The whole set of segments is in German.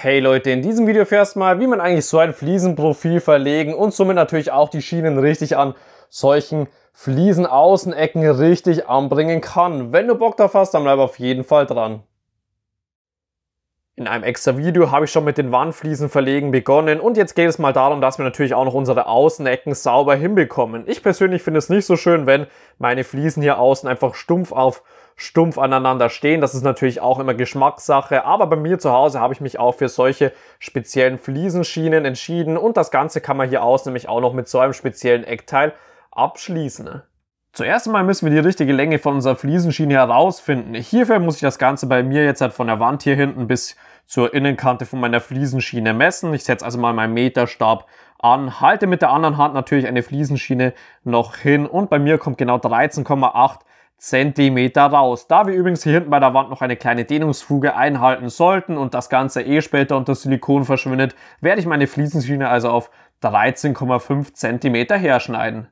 Hey Leute, in diesem Video erfährst du mal, wie man eigentlich so ein Fliesenprofil verlegen und somit natürlich auch die Schienen richtig an solchen Fliesenaußenecken richtig anbringen kann. Wenn du Bock drauf hast, dann bleib auf jeden Fall dran. In einem extra Video habe ich schon mit den Wandfliesen verlegen begonnen und jetzt geht es mal darum, dass wir natürlich auch noch unsere Außenecken sauber hinbekommen. Ich persönlich finde es nicht so schön, wenn meine Fliesen hier außen einfach stumpf auf stumpf aneinander stehen. Das ist natürlich auch immer Geschmackssache, aber bei mir zu Hause habe ich mich auch für solche speziellen Fliesenschienen entschieden und das Ganze kann man hier außen nämlich auch noch mit so einem speziellen Eckteil abschließen. Zuerst einmal müssen wir die richtige Länge von unserer Fliesenschiene herausfinden. Hierfür muss ich das Ganze bei mir jetzt halt von der Wand hier hinten bis zur Innenkante von meiner Fliesenschiene messen. Ich setze also mal meinen Meterstab an, halte mit der anderen Hand natürlich eine Fliesenschiene noch hin und bei mir kommt genau 13,8 Zentimeter raus. Da wir übrigens hier hinten bei der Wand noch eine kleine Dehnungsfuge einhalten sollten und das Ganze eh später unter Silikon verschwindet, werde ich meine Fliesenschiene also auf 13,5 Zentimeter herschneiden.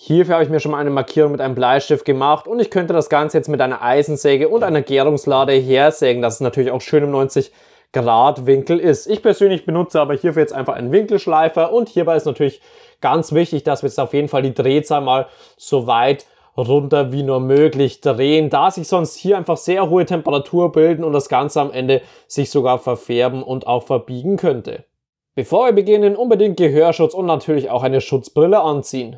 Hierfür habe ich mir schon mal eine Markierung mit einem Bleistift gemacht und ich könnte das Ganze jetzt mit einer Eisensäge und einer Gärungslade hersägen, dass es natürlich auch schön im 90 Grad Winkel ist. Ich persönlich benutze aber hierfür jetzt einfach einen Winkelschleifer und hierbei ist natürlich ganz wichtig, dass wir jetzt auf jeden Fall die Drehzahl mal so weit runter wie nur möglich drehen, da sich sonst hier einfach sehr hohe Temperatur bilden und das Ganze am Ende sich sogar verfärben und auch verbiegen könnte. Bevor wir beginnen, unbedingt Gehörschutz und natürlich auch eine Schutzbrille anziehen.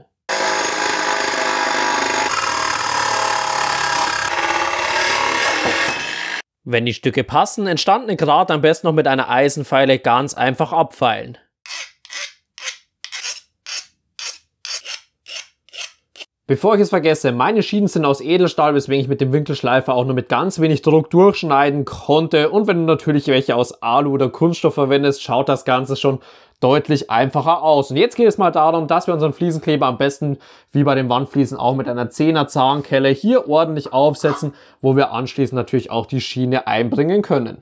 Wenn die Stücke passen, entstandene Grat am besten noch mit einer Eisenfeile ganz einfach abfeilen. Bevor ich es vergesse, meine Schienen sind aus Edelstahl, weswegen ich mit dem Winkelschleifer auch nur mit ganz wenig Druck durchschneiden konnte. Und wenn du natürlich welche aus Alu oder Kunststoff verwendest, schaut das Ganze schon deutlich einfacher aus. Und jetzt geht es mal darum, dass wir unseren Fliesenkleber am besten, wie bei den Wandfliesen, auch mit einer 10er Zahnkelle hier ordentlich aufsetzen, wo wir anschließend natürlich auch die Schiene einbringen können.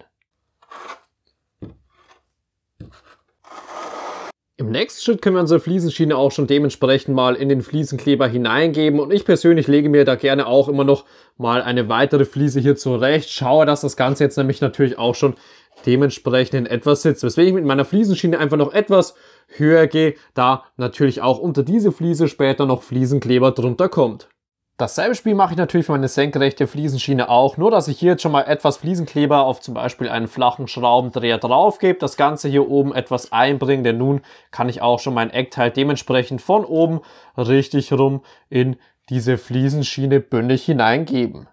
Im nächsten Schritt können wir unsere Fliesenschiene auch schon dementsprechend mal in den Fliesenkleber hineingeben und ich persönlich lege mir da gerne auch immer noch mal eine weitere Fliese hier zurecht, schaue, dass das Ganze jetzt nämlich natürlich auch schon dementsprechend in etwas sitzt, weswegen ich mit meiner Fliesenschiene einfach noch etwas höher gehe, da natürlich auch unter diese Fliese später noch Fliesenkleber drunter kommt. Dasselbe Spiel mache ich natürlich für meine senkrechte Fliesenschiene auch, nur dass ich hier jetzt schon mal etwas Fliesenkleber auf zum Beispiel einen flachen Schraubendreher draufgebe, das Ganze hier oben etwas einbringe, denn nun kann ich auch schon mein Eckteil dementsprechend von oben richtig rum in diese Fliesenschiene bündig hineingeben.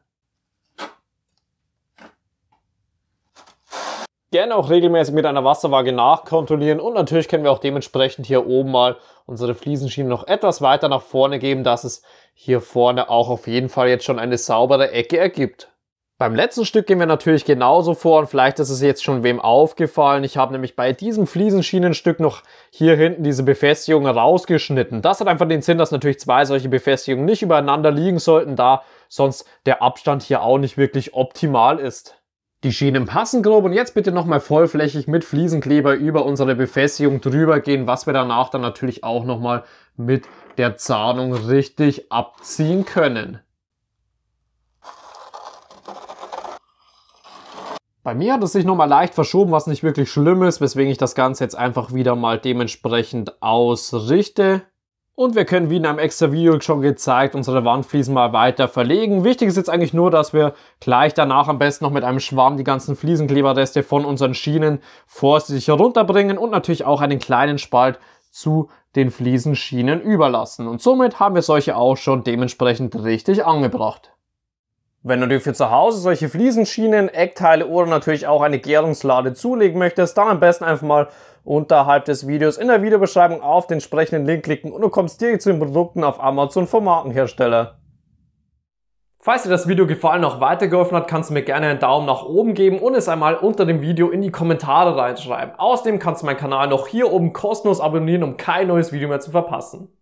gerne auch regelmäßig mit einer Wasserwaage nachkontrollieren und natürlich können wir auch dementsprechend hier oben mal unsere Fliesenschiene noch etwas weiter nach vorne geben, dass es hier vorne auch auf jeden Fall jetzt schon eine saubere Ecke ergibt. Beim letzten Stück gehen wir natürlich genauso vor und vielleicht ist es jetzt schon wem aufgefallen. Ich habe nämlich bei diesem Fliesenschienenstück noch hier hinten diese Befestigung rausgeschnitten. Das hat einfach den Sinn, dass natürlich zwei solche Befestigungen nicht übereinander liegen sollten, da sonst der Abstand hier auch nicht wirklich optimal ist. Die Schienen passen grob und jetzt bitte nochmal vollflächig mit Fliesenkleber über unsere Befestigung drüber gehen, was wir danach dann natürlich auch nochmal mit der Zahnung richtig abziehen können. Bei mir hat es sich nochmal leicht verschoben, was nicht wirklich schlimm ist, weswegen ich das Ganze jetzt einfach wieder mal dementsprechend ausrichte. Und wir können, wie in einem extra Video schon gezeigt, unsere Wandfliesen mal weiter verlegen. Wichtig ist jetzt eigentlich nur, dass wir gleich danach am besten noch mit einem Schwamm die ganzen Fliesenkleberreste von unseren Schienen vorsichtig herunterbringen und natürlich auch einen kleinen Spalt zu den Fliesenschienen überlassen. Und somit haben wir solche auch schon dementsprechend richtig angebracht. Wenn du dir für zu Hause solche Fliesenschienen, Eckteile oder natürlich auch eine Gärungslade zulegen möchtest, dann am besten einfach mal unterhalb des Videos in der Videobeschreibung auf den entsprechenden Link klicken und du kommst direkt zu den Produkten auf Amazon vom Markenhersteller. Falls dir das Video gefallen und auch weitergeholfen hat, kannst du mir gerne einen Daumen nach oben geben und es einmal unter dem Video in die Kommentare reinschreiben. Außerdem kannst du meinen Kanal noch hier oben kostenlos abonnieren, um kein neues Video mehr zu verpassen.